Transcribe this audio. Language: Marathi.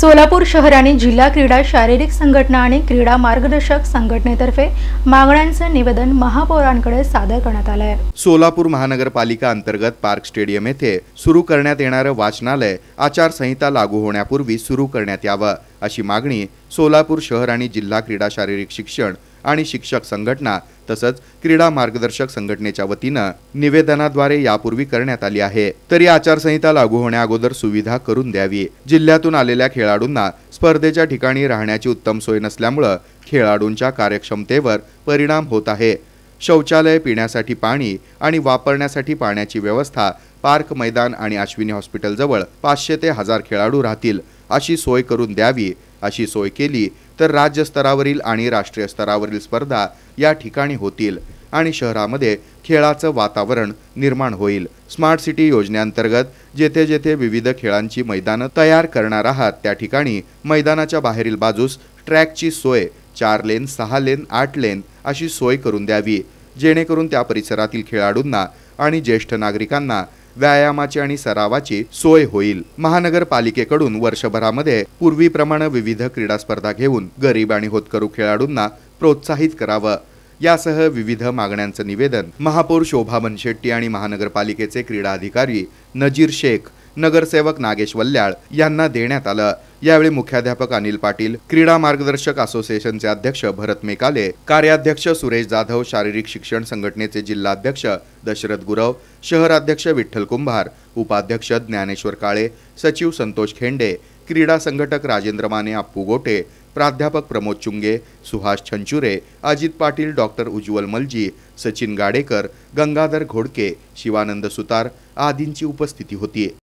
सोलापूर शहर आणि जिल्हा क्रीडा शारीरिक संघटना आणि क्रीडा मार्गदर्शक संघटनेतर्फे मागण्यांचं निवेदन महापौरांकडे सादर करण्यात आलं आहे सोलापूर महानगरपालिका अंतर्गत पार्क स्टेडियम येथे सुरू करण्यात येणारं वाचनालय आचारसंहिता लागू होण्यापूर्वी सुरू करण्यात यावं अशी मागणी सोलापूर शहर आणि जिल्हा क्रीडा शारीरिक शिक्षण आणि शिक्षक संघटना तसंच क्रीडा मार्गदर्शक संघटनेच्या वतीनं निवेदनाद्वारे यापूर्वी करण्यात आली आहे तरी आचारसंहिता लागू होण्याअगोदर सुविधा करून द्यावी जिल्ह्यातून आलेल्या खेळाडूंना स्पर्धेच्या ठिकाणी राहण्याची उत्तम सोय नसल्यामुळं खेळाडूंच्या कार्यक्षमतेवर परिणाम होत आहे शौचालय पिण्यासाठी पाणी आणि वापरण्यासाठी पाण्याची व्यवस्था पार्क मैदान आणि अश्विनी हॉस्पिटलजवळ पाचशे ते हजार खेळाडू राहतील अशी सोय करून द्यावी अशी सोय केली तर राज्यस्तरावरील आणि राष्ट्रीय स्तरावरील स्पर्धा या ठिकाणी होतील आणि शहरामध्ये खेळाचं वातावरण निर्माण होईल स्मार्ट सिटी योजनेअंतर्गत जेथे जेथे विविध खेळांची मैदानं तयार करणार आहात त्या ठिकाणी मैदानाच्या बाहेरील बाजूस ट्रॅकची सोय चार लेन सहा लेन आठ लेन अशी सोय करून द्यावी जेणेकरून त्या परिसरातील खेळाडूंना आणि ज्येष्ठ नागरिकांना व्यायामाची आणि सरावाची सोय होईल महानगरपालिकेकडून वर्षभरामध्ये पूर्वीप्रमाणे विविध क्रीडा स्पर्धा घेऊन गरीब आणि होतकरू खेळाडूंना प्रोत्साहित करावं यासह विविध मागण्यांचं निवेदन महापौर शोभा शेट्टी आणि महानगरपालिकेचे क्रीडा अधिकारी नजीर शेख नगरसेवक नागेश वल्याळ यांना देण्यात आलं यावेळी मुख्याध्यापक अनिल पाटील क्रीडा मार्गदर्शक असोसिएशनचे अध्यक्ष भरत मेकाले कार्याध्यक्ष सुरेश जाधव शारीरिक शिक्षण संघटनेचे जिल्हाध्यक्ष दशरथ गुरव शहराध्यक्ष विठ्ठल कुंभार उपाध्यक्ष ज्ञानेश्वर काळे सचिव संतोष खेंडे क्रीडा संघटक राजेंद्र माने आप्पू गोटे प्राध्यापक प्रमोद चुंगे सुहास छंचुरे अजित पाटील डॉक्टर उज्ज्वल मलजी सचिन गाडेकर गंगाधर घोडके शिवानंद सुतार आदींची उपस्थिती होती